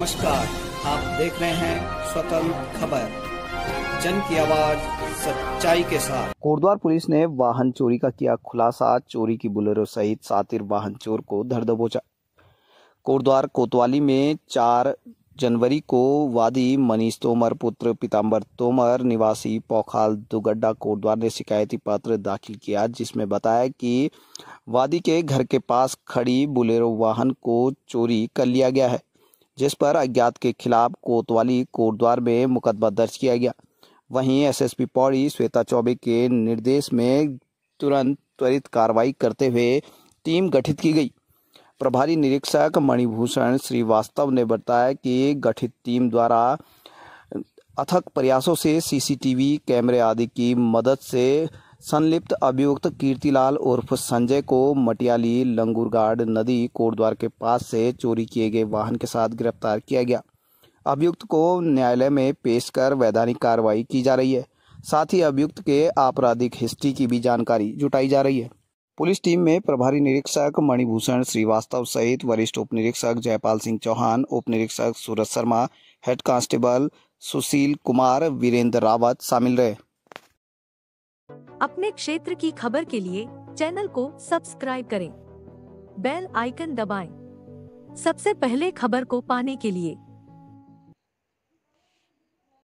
नमस्कार आप देख रहे हैं स्वतंत्र खबर जन की आवाज सच्चाई के साथ कोटद्वार पुलिस ने वाहन चोरी का किया खुलासा चोरी की बुलेरो सहित सातिर वाहन चोर को धर दबोचा कोटद्वार कोतवाली में चार जनवरी को वादी मनीष तोमर पुत्र पीताम्बर तोमर निवासी पोखाल दुगड्डा कोटद्वार ने शिकायती पत्र दाखिल किया जिसमें बताया कि वादी के घर के पास खड़ी बुलेरो वाहन को चोरी कर लिया गया है जिस पर अज्ञात के खिलाफ कोतवाली कोटद्वार में मुकदमा दर्ज किया गया वहीं एसएसपी पौड़ी श्वेता चौबे के निर्देश में तुरंत त्वरित कार्रवाई करते हुए टीम गठित की गई प्रभारी निरीक्षक मणिभूषण श्रीवास्तव ने बताया कि गठित टीम द्वारा अथक प्रयासों से सीसीटीवी कैमरे आदि की मदद से संलिप्त अभियुक्त कीर्तिलाल उर्फ संजय को मटियाली लंगूरगाड नदी कोटद्वार के पास से चोरी किए गए वाहन के साथ गिरफ्तार किया गया अभियुक्त को न्यायालय में पेश कर वैधानिक कार्रवाई की जा रही है साथ ही अभियुक्त के आपराधिक हिस्ट्री की भी जानकारी जुटाई जा रही है पुलिस टीम में प्रभारी निरीक्षक मणिभूषण श्रीवास्तव सहित वरिष्ठ उप निरीक्षक जयपाल सिंह चौहान उप निरीक्षक सूरज शर्मा हेड कांस्टेबल सुशील कुमार वीरेंद्र रावत शामिल रहे अपने क्षेत्र की खबर के लिए चैनल को सब्सक्राइब करें बेल आइकन दबाएं। सबसे पहले खबर को पाने के लिए